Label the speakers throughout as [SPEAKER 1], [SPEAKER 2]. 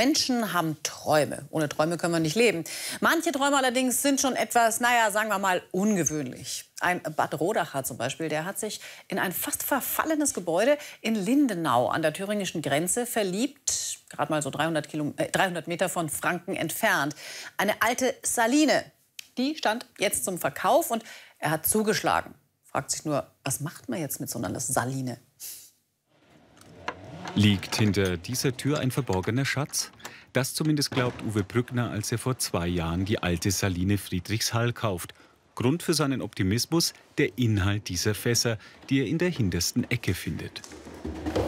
[SPEAKER 1] Menschen haben Träume. Ohne Träume können wir nicht leben. Manche Träume allerdings sind schon etwas, naja, sagen wir mal, ungewöhnlich. Ein Bad Rodacher zum Beispiel, der hat sich in ein fast verfallenes Gebäude in Lindenau an der thüringischen Grenze verliebt, gerade mal so 300, Kilo, äh, 300 Meter von Franken entfernt. Eine alte Saline, die stand jetzt zum Verkauf und er hat zugeschlagen. Fragt sich nur, was macht man jetzt mit so einer Saline?
[SPEAKER 2] Liegt hinter dieser Tür ein verborgener Schatz? Das zumindest glaubt Uwe Brückner, als er vor zwei Jahren die alte Saline Friedrichshall kauft. Grund für seinen Optimismus der Inhalt dieser Fässer, die er in der hintersten Ecke findet.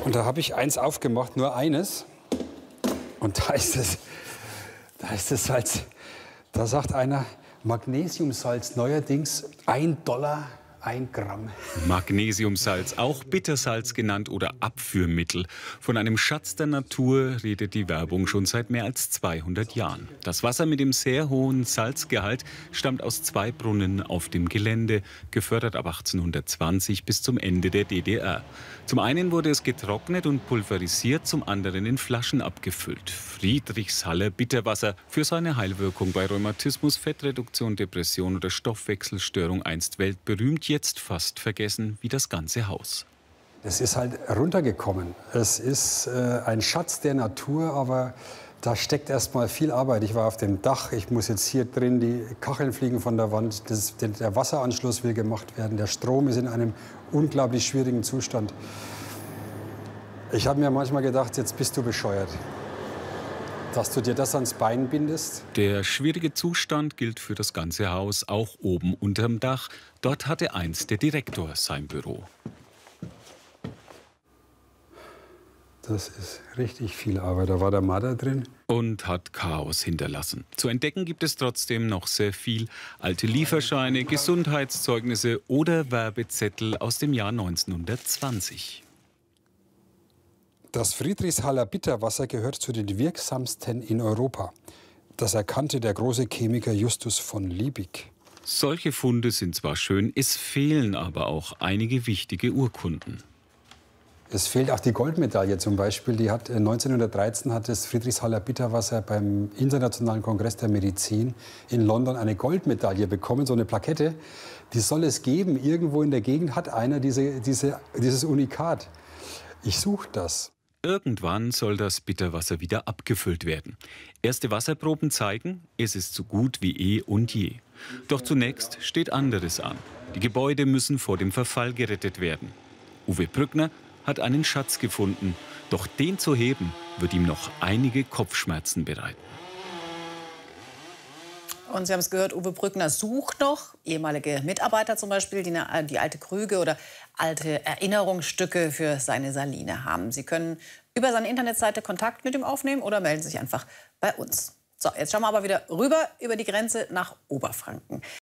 [SPEAKER 2] Und
[SPEAKER 3] da habe ich eins aufgemacht, nur eines. Und da ist es, da ist das Salz. Da sagt einer, Magnesiumsalz neuerdings 1 Dollar ein Gramm.
[SPEAKER 2] Magnesiumsalz, auch Bittersalz genannt oder Abführmittel. Von einem Schatz der Natur redet die Werbung schon seit mehr als 200 Jahren. Das Wasser mit dem sehr hohen Salzgehalt stammt aus zwei Brunnen auf dem Gelände, gefördert ab 1820 bis zum Ende der DDR. Zum einen wurde es getrocknet und pulverisiert, zum anderen in Flaschen abgefüllt. Friedrichshaller Bitterwasser für seine Heilwirkung bei Rheumatismus, Fettreduktion, Depression oder Stoffwechselstörung einst weltberühmt jetzt fast vergessen wie das ganze Haus.
[SPEAKER 3] Es ist halt runtergekommen. Es ist äh, ein Schatz der Natur, aber da steckt erstmal viel Arbeit. Ich war auf dem Dach, ich muss jetzt hier drin, die Kacheln fliegen von der Wand, das, der Wasseranschluss will gemacht werden, der Strom ist in einem unglaublich schwierigen Zustand. Ich habe mir manchmal gedacht, jetzt bist du bescheuert dass du dir das ans Bein bindest?
[SPEAKER 2] Der schwierige Zustand gilt für das ganze Haus, auch oben unterm Dach. Dort hatte einst der Direktor sein Büro.
[SPEAKER 3] Das ist richtig viel Arbeit. Da war der Marder drin. Und hat Chaos hinterlassen.
[SPEAKER 2] Zu entdecken gibt es trotzdem noch sehr viel. Alte Lieferscheine, Gesundheitszeugnisse oder Werbezettel aus dem Jahr 1920.
[SPEAKER 3] Das Friedrichshaller Bitterwasser gehört zu den wirksamsten in Europa. Das erkannte der große Chemiker Justus von Liebig.
[SPEAKER 2] Solche Funde sind zwar schön, es fehlen aber auch einige wichtige Urkunden. Es fehlt auch die
[SPEAKER 3] Goldmedaille zum Beispiel. Die hat 1913 äh, hat das Friedrichshaller Bitterwasser beim Internationalen Kongress der Medizin in London eine Goldmedaille bekommen, so eine Plakette. Die soll es geben. Irgendwo in der Gegend hat einer diese, diese, dieses Unikat. Ich suche
[SPEAKER 2] das. Irgendwann soll das Bitterwasser wieder abgefüllt werden. Erste Wasserproben zeigen, es ist so gut wie eh und je. Doch zunächst steht anderes an. Die Gebäude müssen vor dem Verfall gerettet werden. Uwe Brückner hat einen Schatz gefunden, doch den zu heben wird ihm noch einige Kopfschmerzen bereiten.
[SPEAKER 1] Und Sie haben es gehört, Uwe Brückner sucht noch ehemalige Mitarbeiter zum Beispiel, die, eine, die alte Krüge oder alte Erinnerungsstücke für seine Saline haben. Sie können über seine Internetseite Kontakt mit ihm aufnehmen oder melden sich einfach bei uns. So, jetzt schauen wir aber wieder rüber über die Grenze nach Oberfranken.